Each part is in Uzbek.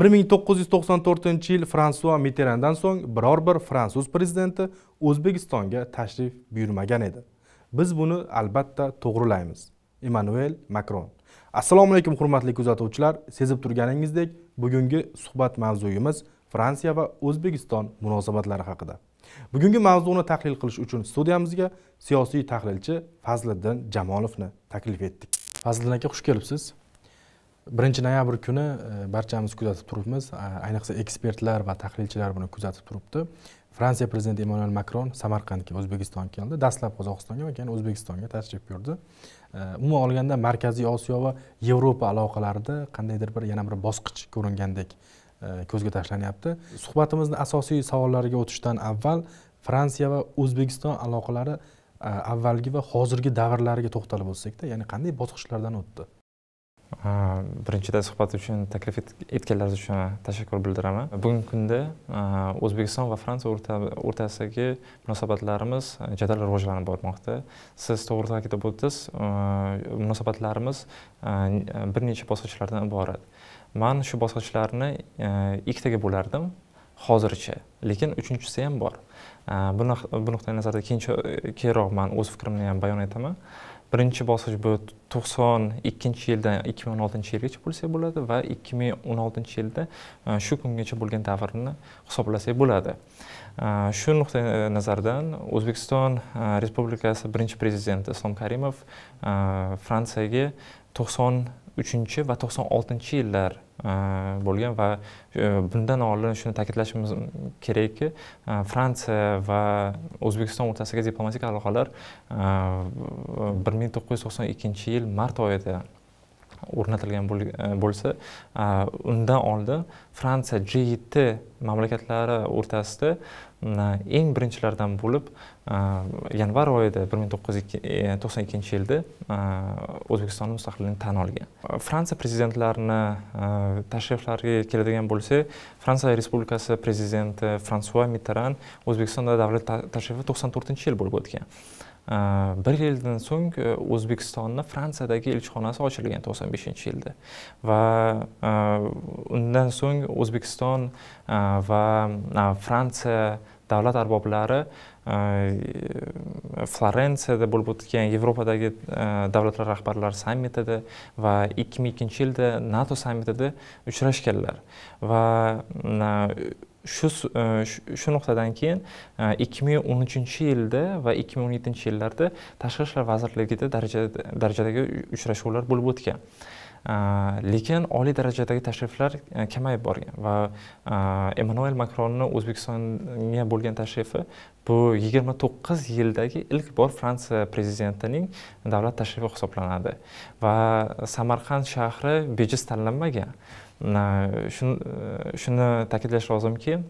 bir ming to'qqiz yuz to'qson to'rtinchi yil fransua mitterandan so'ng biror bir fransuz prezidenti o'zbekistonga tashrif buyurmagan edi biz buni albatta to'g'rilaymiz emmanuel makron assalomu alaykum hurmatli kuzatuvchilar sezib turganingizdek bugungi suhbat mavzuyimiz fransiya va o'zbekiston munosabatlari haqida bugungi mavzuni tahlil qilish uchun studiyamizga siyosiy tahlilchi fazliddin jamolovni taklif etdik fazliddin aka xush kelibsiz birinchi noyabr kuni e, barchamiz kuzatib turibmiz ayniqsa ekspertlar va tahlilchilar buni kuzatib turibdi fransiya prezidenti emmanuel makron samarqandga o'zbekiston keldi dastlab qozog'istonga va keyin o'zbekistonga tashrif buyurdi e, umuman olganda markaziy osiyo va yevropa aloqalarida qandaydir bir yana bir bosqich ko'ringandek e, ko'zga tashlanyapti suhbatimizni asosiy savollariga o'tishdan avval fransiya va o'zbekiston aloqalari avvalgi va hozirgi davrlariga to'xtalib o'tsakda ya'ni qanday bosqichlardan o'tdi birinchidan suhbat uchun taklif etganlaringiz uchun tashakkur bildiraman bugungi kunda o'zbekiston va fransiya o'rtasidagi munosabatlarimiz jadal rivojlanib bormoqda siz to'g'ri ta'kidlab o'tdingiz munosabatlarimiz bir necha bosqichlardan iborat man shu bosqichlarni ikkitaga bo'lardim hozircha lekin uchinchisi ham bor bu nuqtai nazardan keyinroq man o'z fikrimni ham bayon etaman birinchi bosqich bu to'qson ikkinchi yildan ikki ming o'n oltinchi yilgacha bo'lsa bo'ladi va ikki ming o'n oltinchi yilda e, shu kungacha bo'lgan davrni hisoblasak bo'ladi e, shu nuqtai nazardan o'zbekiston e, respublikasi birinchi prezidenti islom karimov fransiyaga to'qson uchinchi va to'qson oltinchi yillar Э, bo'lgan va э, bundan oldin shuni ta'kidlashimiz kerakki э, fransiya va o'zbekiston o'rtasidagi diplomatik aloqalar bir ming to'qqiz yuz to'qson ikkinchi yil mart oyida o'rnatilgan e, bo'lsa undan oldin fransiya g yetti mamlakatlari o'rtasida eng birinchilardan bo'lib yanvar oyida bir ming to'qqiz yuz e, to'qson ikkinchi yilda o'zbekistonni mustaqilligini tan olgan fransiya prezidentlarini tashriflariga keladigan bo'lsak fransiya respublikasi prezidenti fransua mitteran o'zbekistonda davlat tashrifi to'qson to'rtinchi yil bo'lib o'tgan Э, bir yildan so'ng e, o'zbekistonni fransiyadagi elchixonasi ochilgan to'qson beshinchi yilda va e, undan so'ng o'zbekiston e, va fransiya davlat arboblari florensiyada bo'lib o'tgan yevropadagi davlatlar rahbarlari sammitida va ikki ming ikkinchi yilda nato sammitida uchrashganlar va shu shu nuqtadan keyin ikki ming o'n uchinchi yilda va ikki ming o'n yettinchi yillarda tashqi ishlar vazirligida darajadagi uchrashuvlar bo'lib o'tgan Э, lekin oliy darajadagi tashriflar e, kamayib borgan va e, emmanuel makronni o'zbekistonga bo'lgan tashrifi bu yigirma to'qqiz yildagi ilk bor fransiya prezidentining davlat tashrifi hisoblanadi va samarqand shahri bejiz tanlanmagan e, shuni ta'kidlash lozimki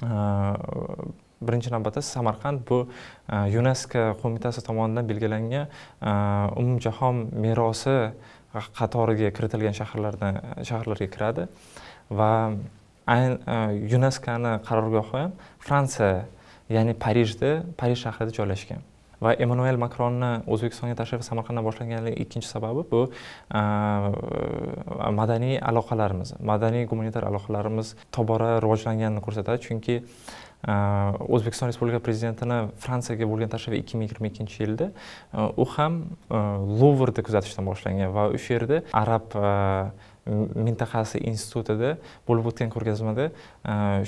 birinchi navbatda samarqand bu yunesko qo'mitasi tomonidan belgilangan umumjahon merosi qatoriga kiritilgan shaharlardan shaharlarga kiradi va yuneskoni e, qarorgohi ham fransiya ya'ni parijda parij shahrida joylashgan va emmanuel makronni o'zbekistonga tashrifi samarqanddan boshlanganligi ikkinchi sababi bu e, e, madaniy aloqalarimiz madaniy gumanitar aloqalarimiz tobora rivojlanganini ko'rsatadi chunki o'zbekiston respublika prezidentini fransiyaga bo'lgan tashrifi ikki ming yigirma ikkinchi yilda u ham luvrda kuzatishdan boshlangan va o'sha yerda arab mintaqasi institutida bo'lib o'tgan ko'rgazmada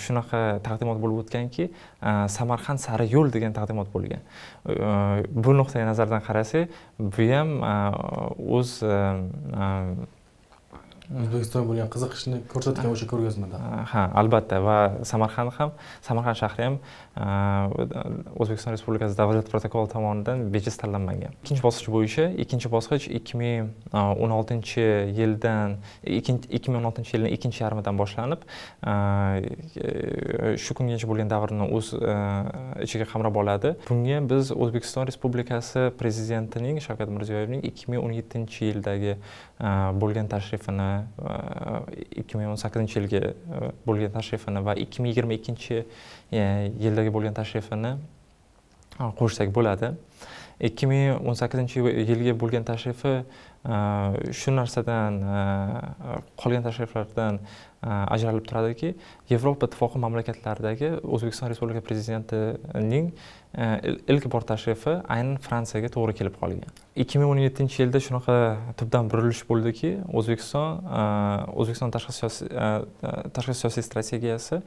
shunaqa taqdimot bo'lib o'tganki samarqand sari yo'l degan taqdimot bo'lgan bu nuqtai nazardan qarasak bu ham o'z o'zbekistonga bo'lgan qiziqishni ko'rsatgan o'sha ko'rgazmada ha albatta va samarqand ham samarqand shahri ham e, o'zbekiston respublikasi davlat protokoli tomonidan bejiz tanlanmagan ikkinchi bosqich bo'yicha ikkinchi bosqich ikki ming e, o'n oltinchi yildan ikki ming o'n oltinchi yilni ikkinchi yarmidan boshlanib e, shu kungacha bo'lgan davrni o'z ichiga qamrab oladi bunga biz o'zbekiston respublikasi prezidentining shavkat mirziyoyevning ikki ming o'n yettinchi yildagi bo'lgan tashrifini ikki ming o'n sakkizinchi yilgi bo'lgan tashrifini va ikki ming yigirma ikkinchi yildagi bo'lgan tashrifini qo'shsak bo'ladi ikki ming o'n sakkizinchi yilga bo'lgan tashrifi Э, shu narsadan э, qolgan tashriflardan э, ajralib turadiki yevropa ittifoqi mamlakatlaridagi o'zbekiston respublika prezidentining e, ilk bor tashrifi aynan fransiyaga to'g'ri kelib qolgan ikki ming o'n yettinchi yilda shunaqa tubdan burilish bo'ldiki o'zbekiston e, o'zbekiston tashqi siyosiy e, tashqi siyosiy strategiyasi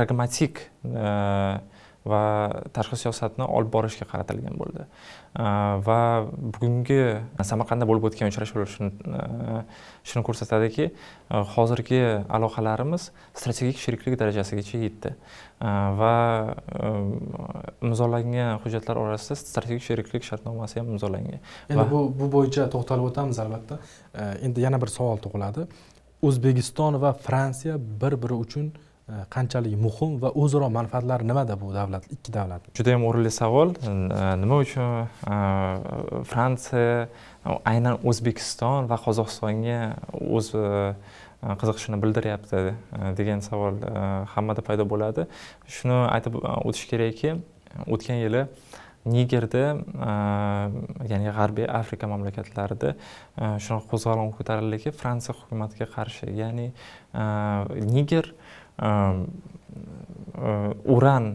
pragmatik va tashqi siyosatni olib borishga qaratilgan bo'ldi va bugungi samarqandda bo'lib o'tgan uchrashuvlar shuni shuni ko'rsatadiki hozirgi aloqalarimiz strategik sheriklik darajasigacha yetdi va imzolangan hujjatlar orasida strategik sheriklik shartnomasi ham imzolangan endi bu bu bo'yicha to'xtalib o'tamiz albatta endi yana bir savol tug'iladi o'zbekiston va fransiya bir biri uchun E, qanchalik muhim va o'zaro manfaatlari nimada bu davlat ikki davlat juda yam o'rinli savol e, nima uchun e, fransiya aynan o'zbekiston va qozog'istonga o'z qiziqishini bildiryapti degan savol hammada paydo bo'ladi shuni aytib o'tish kerakki o'tgan yili nigerda ya'ni g'arbiy afrika mamlakatlarida shunaqa qo'zg'olon ko'tarildiki fransiya hukumatiga qarshi ya'ni niger uran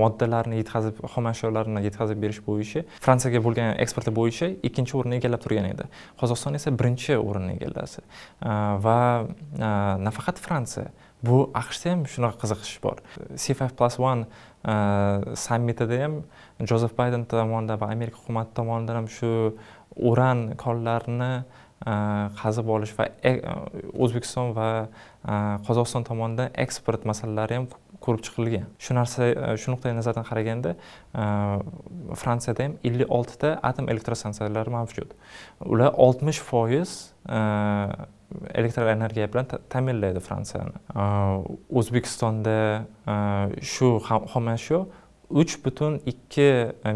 moddalarini yetkazib xom ashyolarni yetkazib berish bo'yicha fransiyaga bo'lgan eksporti bo'yicha ikkinchi o'rinni egallab turgan edi qozog'iston esa birinchi o'rinni egalladi va nafaqat fransiya bu aqshda ham shunaqa qiziqish bor c five plus one sammitida ham jozef bayden tomonidan va amerika hukumati tomonidan ham shu uran konlarini qazib olish va o'zbekiston va э, qozog'iston tomonidan eksport masalalari ham ko'rib chiqilgan shu narsa e, shu nuqtai nazardan qaraganda e, fransiyada ham ellik oltita atom elektrostansiyalari mavjud ular oltmish foiz e, elektr energiya bilan ta'minlaydi fransiyani o'zbekistonda shu xomashyo uch butun ikki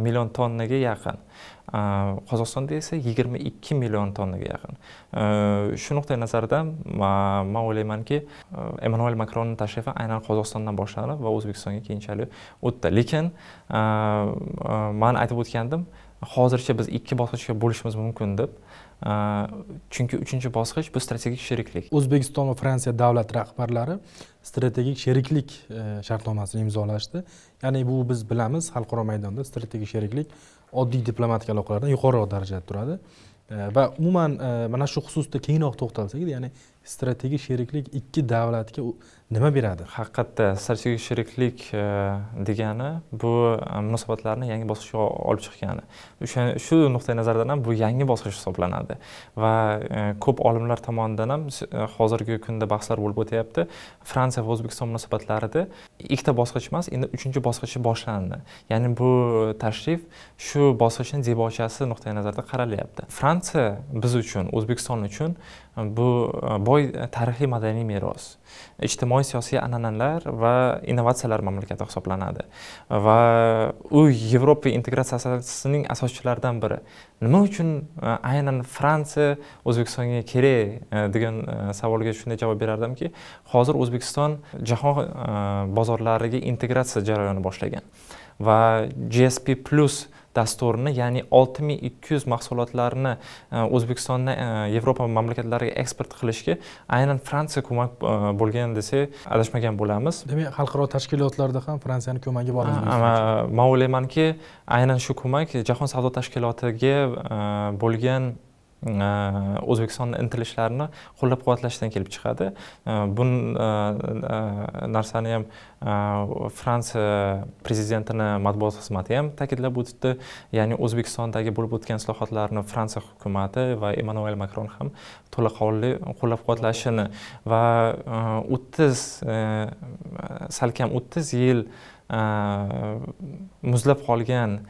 million tonnaga yaqin qozog'istonda esa yigirma ikki million tonnaga yaqin э, shu nuqtai nazardan man o'ylaymanki э, emmanuel makronni tashrifi aynan qozog'istondan boshlanib va o'zbekistonga keyinchalik o'tdi lekin э, man aytib o'tgandim hozircha biz ikki bosqichga bo'lishimiz mumkin deb chunki uchinchi bosqich bu strategik sheriklik o'zbekiston va fransiya davlat rahbarlari strategik sheriklik e, shartnomasini imzolashdi ya'ni bu biz bilamiz xalqaro maydonda strategik sheriklik oddiy diplomatik aloqalardan yuqoriroq darajada turadi e, va umuman e, mana shu xususda kengroq to'xtalsak ya'ni strategik sheriklik ikki davlatga nima beradi haqiqatda strategik sheriklik e, degani bu e, munosabatlarni yangi bosqichga olib o'sha shu nuqtai nazardan ham bu yangi bosqich hisoblanadi va e, ko'p olimlar tomonidan ham hozirgi kunda bahslar bo'lib o'tyapti fransiya va o'zbekiston munosabatlarida ikkita bosqich emas endi uchinchi bosqichi boshlandi ya'ni bu tashrif shu bosqichni debochasi nuqtai nazardan qaralyapti fransiya biz uchun o'zbekiston uchun bu e, boy e, tarixiy madaniy meros ijtimoiy siyosiy an'analar va innovatsiyalar mamlakati hisoblanadi va u yevropa integratsiyasining asoschilaridan biri nima uchun e, aynan fransiya o'zbekistonga kerak degan savolga shunday javob berardimki hozir o'zbekiston jahon bozorlariga integratsiya jarayoni boshlagan va gsp plus dasturini ya'ni 6200 mahsulotlarni e, o'zbekistonda e, yevropa mamlakatlariga eksport qilishga aynan fransiya ko'mak e, bo'lgan desak adashmagan bo'lamiz demak xalqaro tashkilotlarda ham fransiyani ko'magi bor man o'ylaymanki aynan shu ko'mak jahon savdo tashkilotiga bo'lgan Э, o'zbekistonni intilishlarini qo'llab quvvatlashdan kelib chiqadi э, bu э, narsani ham fransiya prezidentini matbuot xizmati ham ta'kidlab o'tibdi ya'ni o'zbekistondagi bo'lib o'tgan islohotlarni fransiya hukumati va emmanuel makron ham to'laqonli qo'llab quvvatlashini va e, o'ttiz e, salkam o'ttiz yil e, muzlab qolgan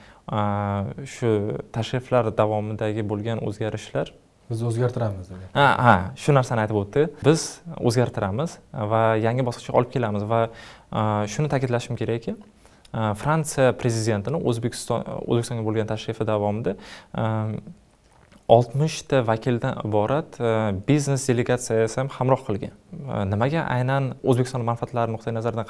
shu tashriflar davomidagi bo'lgan o'zgarishlar biz o'zgartiramiz ha ha shu narsani aytib o'tdi biz o'zgartiramiz va yangi bosqichga olib kelamiz va shuni ta'kidlashim kerakki fransiya prezidentini o'zbekiston o'zbekistonga bo'lgan tashrifi davomida oltmishta vakildan iborat e, biznes delegatsiyasi ham hamroh qilgan e, nimaga aynan o'zbekiston manfaatlari nuqtai nazaridan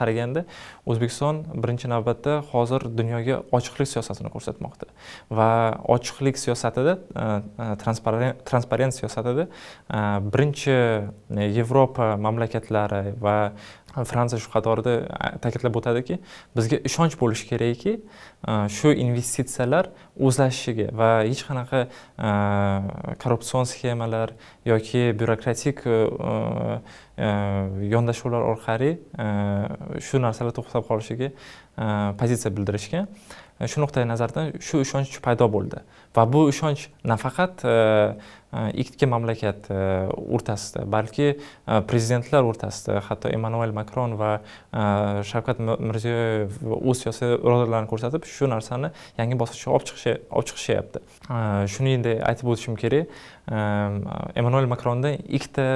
qaraganda o'zbekiston birinchi navbatda hozir dunyoga ochiqlik siyosatini ko'rsatmoqda va ochiqlik siyosatida e, transparent, transparent siyosatida birinchi yevropa mamlakatlari va fransiya shu qatorida ta'kidlab o'tadiki bizga ishonch bo'lishi kerakki shu investitsiyalar o'zlashishiga va hech qanaqa Э, korrupsion sxemalar yoki byurokratik э, э, yondashuvlar orqali shu narsalar to'xtab qolishiga e, pozitsiya bildirishgan shu nuqtai nazardan shu ishonch paydo bo'ldi va bu ishonch nafaqat e, ikki mamlakat o'rtasida balki prezidentlar o'rtasida hatto emmanuel makron va shavkat mirziyoyev o'z siyosiy irodalarini ko'rsatib shu narsani yangi bosqichga olib chiqishi olib chiqishyapti shuningdek aytib o'tishim kerak emmanuel makronda ikkita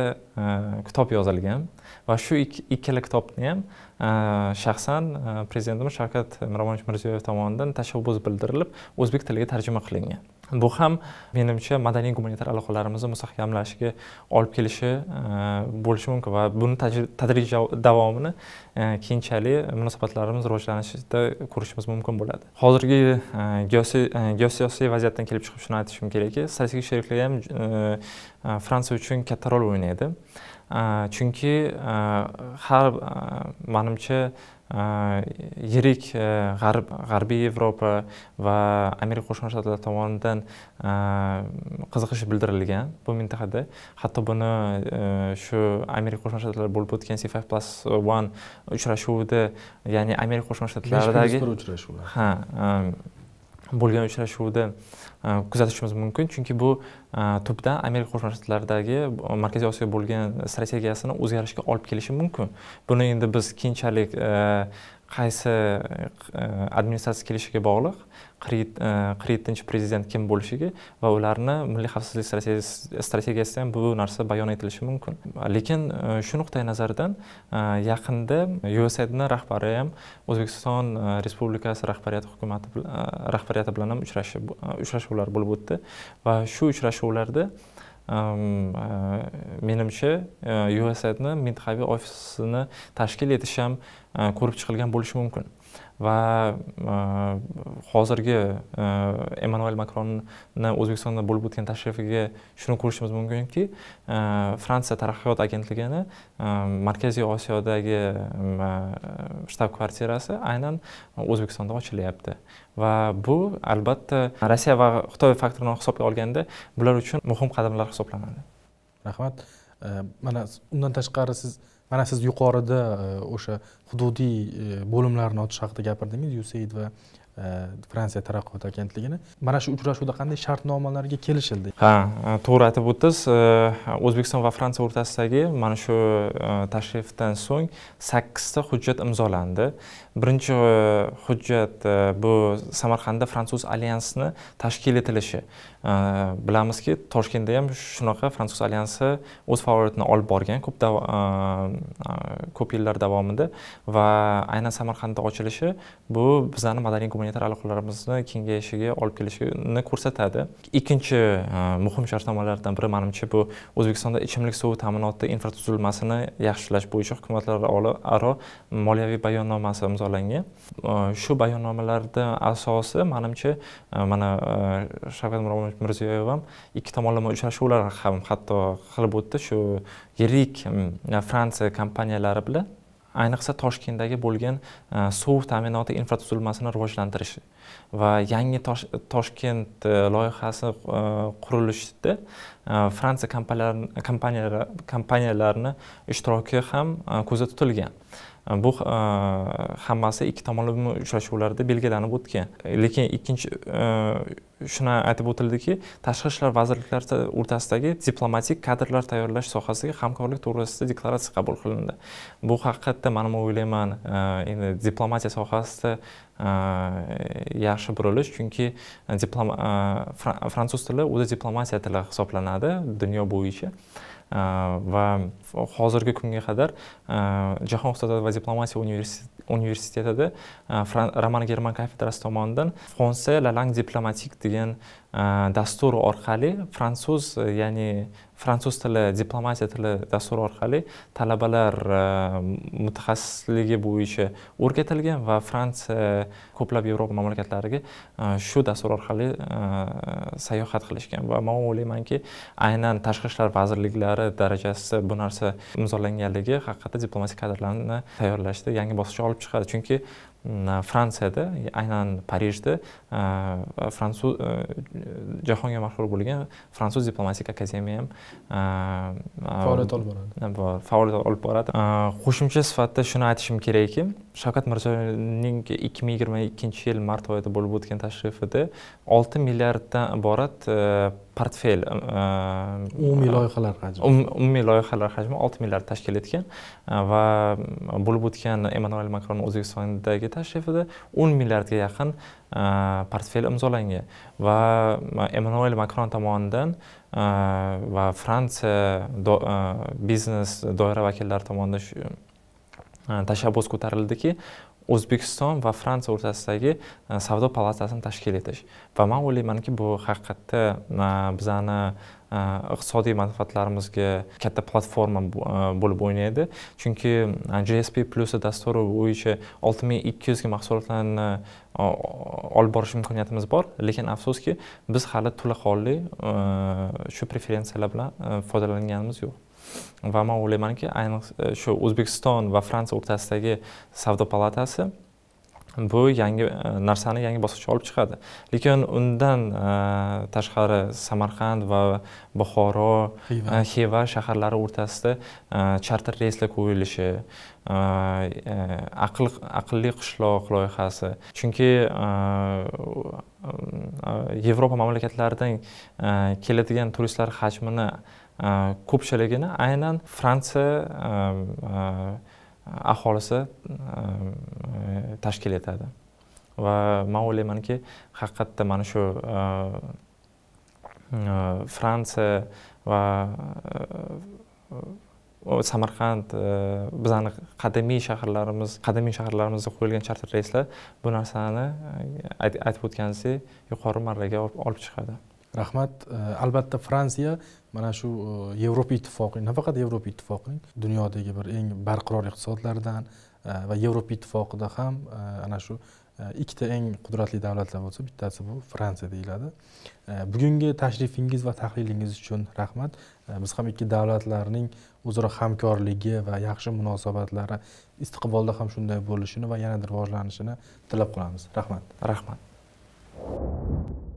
kitob yozilgan va shu ikkala kitobni ham shaxsan prezidentimiz shavkat miromonovich mirziyoyev tomonidan tashabbus bildirilib o'zbek tiliga tarjima qilingan bu ham menimcha madaniy gumanitar aloqalarimizni mustahkamlashga olib kelishi e, bo'lishi mumkin va buni tadrij davomini e, keyinchalik munosabatlarimiz rivojlanishida ko'rishimiz mumkin bo'ladi hozirgi e, geosiyosiy vaziyatdan kelib chiqib shuni aytishim kerakki strategik sheriklik ham fransiya uchun katta rol o'ynaydi chunki har manimcha yirik э, g'arb g'arbiy yevropa va amerika qo'shma shtatlari tomonidan qiziqish bildirilgan bu mintaqada hatto buni э, shu amerika qo'shma shtatlari bo'lib o'tgan c five plus one uchrashuvida ya'ni amerika qo'shma shtatlaridagi uchrashuvi ha bo'lgan uchrashuvni e, kuzatishimiz mumkin chunki bu e, tubdan amerika qo'shma shtatlaridagi markaziy osiyo bo'lgan strategiyasini o'zgarishga olib kelishi mumkin buni endi biz keyinchalik e, qaysi e, administratsiya kelishiga bog'liq qirq e, yettinchi prezident kim bo'lishiga va ularni milliy xavfsizlik strategiyasida ham bu narsa bayon etilishi mumkin lekin e, shu nuqtai nazardan yaqinda usaidni rahbari ham o'zbekiston respublikasi rahbariyati hukumati rahbariyati bilan ham uchrashuvlar bo'lib o'tdi va shu uchrashuvlarda menimcha usadni mintaqaviy ofisini tashkil etish ham ko'rib chiqilgan bo'lishi mumkin va e, hozirgi e, emmanuel makronni o'zbekistonda bo'lib o'tgan tashrifiga shuni ko'rishimiz mumkinki e, fransiya taraqqiyot agentligini markaziy osiyodagi shtab kvartirasi aynan o'zbekistonda ochilyapti va bu albatta rossiya va xitoy faktorini hisobga olganda bular uchun muhim qadamlar hisoblanadi rahmat Э, mana undan tashqari siz mana siz yuqorida э, o'sha hududiy э, bo'limlarni ochish haqida gapirdingiz usaid va E, fransiya taraqqiyot agentligini mana shu uchrashuvda qanday shartnomalarga kelishildi ha e, to'g'ri aytib o'tdingiz e, o'zbekiston va fransiya o'rtasidagi mana shu tashrifdan so'ng sakkizta hujjat imzolandi birinchi hujjat bu samarqandda fransuz alyansini tashkil etilishi bilamizki toshkentda ham shunaqa fransuz alyansi o'z faoliyatini olib borgan ko'p ko'p yillar davomida va aynan samarqandda ochilishi bu bizani madaniy jamiyat aloqalarimizni kengayishiga olib kelishini ko'rsatadi ikkinchi e, muhim shartnomalardan biri manimcha bu o'zbekistonda ichimlik suvi ta'minoti infratuzilmasini yaxshilash bo'yicha hukumatlararo moliyaviy bayonnomasi imzolangan e, shu bayonnomalarni asosi manimcha e, mana shavkat miromonovich mirziyoyev ham ikki tomonlama uchrashuvlar ham hatto qilib o'tdi shu yirik fransiya kompaniyalari bilan ayniqsa toshkentdagi bo'lgan e, suv ta'minoti infratuzilmasini rivojlantirish va yangi toshkent e, loyihasi e, qurilishida fransiya kompaniyalarini ishtiroki ham ko'zda tutilgan bu hammasi ikki tomonlama uchrashuvlarda belgilanib o'tgan lekin ikkinchi shuni aytib o'tildiki tashqi ishlar vazirliklari o'rtasidagi diplomatik kadrlar tayyorlash sohasidagi hamkorlik to'g'risida deklaratsiya qabul qilindi bu haqiqatda man o'ylayman e, endi diplomatiya sohasida e, yaxshi burilish chunki e, fransuz tili o'zi diplomatiya tili hisoblanadi dunyo bo'yicha va hozirgi kunga qadar jahon iqtisodiyoti va diplomatiya universitetida roman german kafedrasi tomonidan fransiya la langue diplomatique degan dastur orqali fransuz ya'ni fransuz tili diplomatiya tili dasturi orqali talabalar mutaxassisligi bo'yicha o'rgatilgan va fransiya ko'plab yevropa mamlakatlariga shu dastur orqali sayohat qilishgan va man o'ylaymanki aynan tashqi ishlar vazirliklari darajasida bu narsa imzolanganligi haqiqatda diplomatik kadrlarni tayyorlashda yangi bosqichga olib chiqadi chunki fransiyada aynan parijda fransuz э, э, jahonga mashhur bo'lgan fransuz diplomatik akademiya ham э, faoliyat olib boradi faoliyat olib boradi qo'shimcha sifatida shuni aytishim kerakki shavkat mirziyoyevning ikki ming yigirma ikkinchi yil mart oyida bo'lib o'tgan tashrifida olti milliarddan iborat e, portfel e, umumiy loyihalar hajmi um-, umumiy loyihalar hajmi olti milliard tashkil etgan e, va bo'lib o'tgan emmanuel makron o'zbekistondagi tashrifida o'n milliardga yaqin e, portfel imzolangan va emmanuel makron tomonidan e, va fransiya e, biznes doira vakillari tomonidan tashabbus ko'tarildiki o'zbekiston va fransiya o'rtasidagi savdo palatasini tashkil etish va man o'ylaymanki bu haqiqatda bizani Э, iqtisodiy manfaatlarimizga katta platforma e, bo'lib o'ynaydi chunki e, gsp plusi dasturi bo'yicha olti ming ikki yuzga mahsulotlarni e, olib borish imkoniyatimiz bor lekin afsuski biz hali to'laqonli shu preferensiyalar bilan foydalanganimiz yo'q va man o'ylaymanki ayniqsa shu o'zbekiston va fransiya o'rtasidagi savdo palatasi bu yangi e, narsani yangi bosqichga olib chiqadi lekin undan e, tashqari samarqand va buxoro e, xiva shaharlari o'rtasida charter reyslar qo'yilishi aql aqlli qishloq loyihasi chunki yevropa mamlakatlaridan keladigan turistlar hajmini ko'pchiligini aynan fransiya aholisi ehm, tashkil etadi va man o'ylaymanki haqiqatda mana shu ehm, ehm, fransiya va samarqand bizani qadimiy shaharlarimiz qadimiy shaharlarimizga qo'yilgan charter reyslar bu narsani aytib o'tganingizdek yuqori marraga olib chiqadi rahmat albatta fransiya mana shu e, yevropa ittifoqi nafaqat yevropa ittifoqining dunyodagi bir eng barqaror iqtisodlaridan e, va yevropa ittifoqida ham e, ana shu ikkita eng qudratli davlatlar bo'lsa bittasi bu fransiya deyiladi bugungi tashrifingiz va tahlilingiz uchun rahmat biz ham ikki davlatlarning o'zaro hamkorligi va yaxshi munosabatlari istiqbolda ham shunday bo'lishini va yanada rivojlanishini tilab qolamiz rahmat rahmat